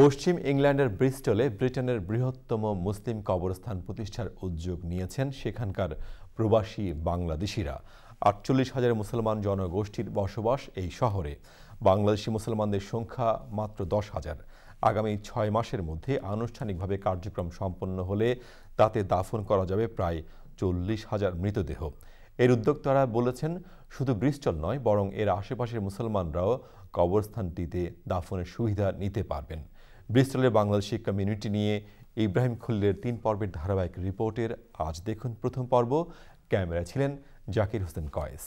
পশ্চিম ইংল্যান্ডের ব্রিস্টলে ব্রিটেনের বৃহত্তম মুসলিম কবরস্থান প্রতিষ্ঠার উদ্যোগ নিয়েছেন সেখানকার প্রবাসী বাংলাদেশিরা আটচল্লিশ হাজার মুসলমান জনগোষ্ঠীর বসবাস এই শহরে বাংলাদেশি মুসলমানদের সংখ্যা মাত্র দশ হাজার আগামী ছয় মাসের মধ্যে আনুষ্ঠানিকভাবে কার্যক্রম সম্পন্ন হলে তাতে দাফন করা যাবে প্রায় চল্লিশ হাজার মৃতদেহ এর উদ্যোক্তারা বলেছেন শুধু ব্রিস্টল নয় বরং এর আশেপাশের মুসলমানরাও কবরস্থানটিতে দাফনের সুবিধা নিতে পারবেন ব্রিস্টলের বাংলাদেশি কমিউনিটি নিয়ে ইব্রাহিম খুল্লের তিন পর্বের ধারাবাহিক রিপোর্টের আজ দেখুন প্রথম পর্ব ক্যামেরা ছিলেন জাকির হোসেন কয়েস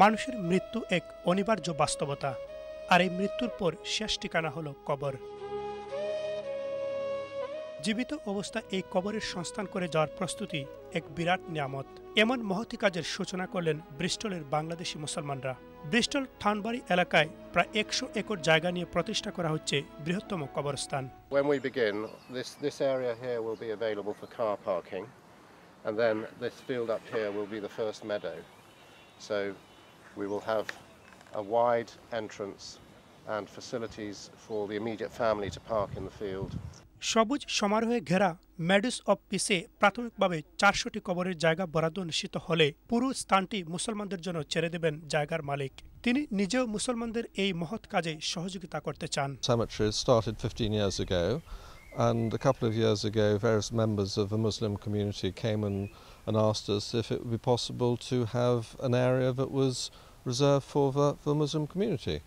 মানুষের মৃত্যু এক অনিবার্য বাস্তবতা আর এই মৃত্যুর পর শেষ ঠিকানা হল কবর জীবিত অবস্থা এই কবরের সংস্থান করে যাওয়ার প্রস্তুতি এক বিরাট নিয়ামত এমন মহতি কাজের সূচনা করলেন ব্রিস্টলের বাংলাদেশি মুসলমানরা ব্রিস্টল এলাকায় প্রায় একর জায়গা নিয়ে প্রতিষ্ঠা করা হচ্ছে বৃহত্তম কবরস্থান When we begin, this, this area here will be available for car parking, and then this field up here will be the first meadow. So we will have a wide entrance and facilities for the immediate family to park in the field সবুজ সমারোহে ঘেরা ম্যাডিস of পিসে প্রাথমিকভাবে চারশোটি কবরের জায়গা বরাদ্দ নিশ্চিত হলে পুরো স্থানটি মুসলমানদের জন্য ছেড়ে দেবেন জায়গার মালিক তিনি নিজেও মুসলমানদের এই মহৎ কাজে সহযোগিতা করতে চান And a couple of years ago, various members of the Muslim community came and, and asked us if it would be possible to have an area that was reserved for the, the Muslim community.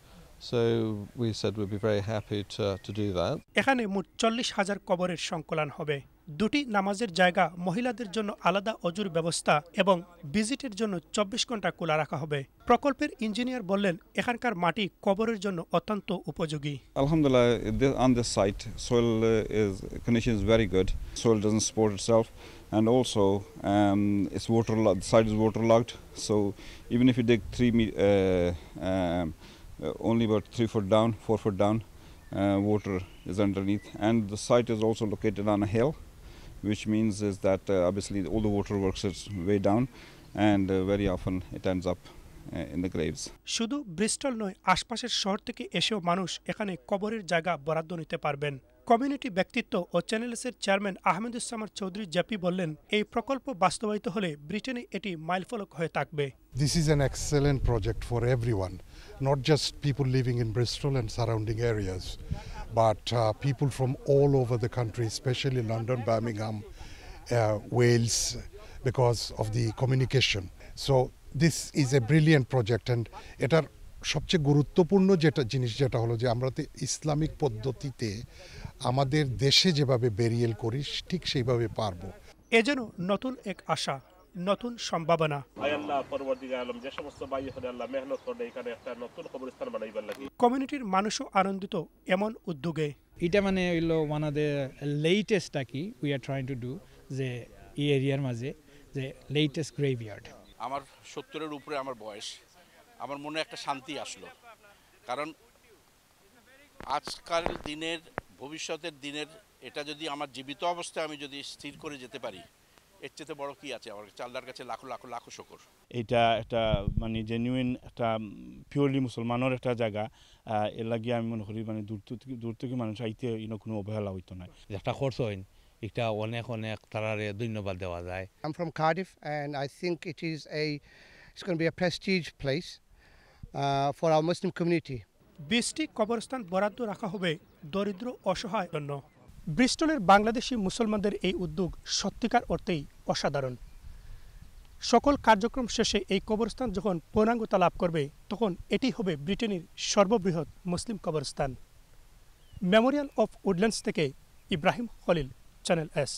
এখানে মোট চল্লিশ হাজার কবরের সংকলন হবে দুটি নামাজের জায়গা মহিলাদের জন্য আলাদা অজুর ব্যবস্থা এবং ভিজিটের জন্য চব্বিশ ঘন্টা খোলা রাখা হবে প্রকল্পের ইঞ্জিনিয়ার বললেন এখানকার মাটি কবরের জন্য অত্যন্ত উপযোগী আলহামদুলিল্লাহ on this site soil is condition is very good soil doesn't support itself and also um, it's waterlogged the site is waterlogged so even if you dig 3 uh, uh, only about three foot down, four foot down. water is underneath, and the site is also located on a hill, which means is that obviously all the water works its way down, and very often it ends up শুধু Bristol নয় আশপাশের শহর থেকে এসেও মানুষ এখানে কবরের জায়গা বরাদ্দ নিতে পারবেন কমিউনিটি ব্যক্তিত্ব ও চ্যানেলসের চেয়ারম্যান আহমেদুসামার চৌধুরী জাপি বললেন এই প্রকল্প বাস্তবায়িত হলে ব্রিটেনে এটি মাইলফলক হয়ে থাকবে this is an excellent project for everyone not just people living in Bristol and surrounding areas but people from all over the country specially London Birmingham Wales because of the communication so this is a brilliant project and এটার সবচেয়ে গুরুত্বপূর্ণ যেটা জিনিস যেটা হলো যে আমরা তো ইসলামিক পদ্ধতিতে আমাদের দেশে যেভাবে বেরিয়েল করি ঠিক সেইভাবে পারব এ যেন নতুন এক আশা নতুন সম্ভাবনা কমিউনিটির মানুষও আনন্দিত এমন উদ্যোগে এটা মানে হইল ওয়ান অফ দ্য লেটেস্ট কি we are trying to do যে এই এরিয়ার মাঝে যে লেটেস্ট গ্রেভিয়ার্ড আমার সত্তরের উপরে আমার বয়স আমার মনে একটা শান্তি আসলো কারণ আজকাল দিনের ভবিষ্যতের দিনের এটা যদি আমার জীবিত অবস্থায় আমি যদি স্থির করে যেতে পারি এর চেয়ে বড় কি আছে আমার আল্লাহর কাছে লাখো লাখো লাখো শকর এটা একটা মানে জেনুইন একটা পিওরলি মুসলমানের একটা জায়গা এর লাগিয়ে আমি মনে করি মানে দূর থেকে দূর থেকে মানুষ আইতে ইন কোনো অবহেলা হইতো না একটা খরচ হইন এটা অনেক অনেক তারারে ধন্যবাদ দেওয়া যায় I am from Cardiff and I think it is এই be a prestige place for our Muslim community বিশটি কবরস্থান বরাদ্দ রাখা হবে দরিদ্র অসহায় জন্য ব্রিস্টলের বাংলাদেশি মুসলমানদের এই উদ্যোগ সত্যিকার অর্থেই অসাধারণ সকল কার্যক্রম শেষে এই কবরস্থান যখন পূর্ণাঙ্গতা লাভ করবে তখন এটি হবে ব্রিটেনের সর্ববৃহৎ মুসলিম কবরস্থান মেমোরিয়াল অফ উডল্যান্ডস থেকে ইব্রাহিম খলিল চ্যানেল এস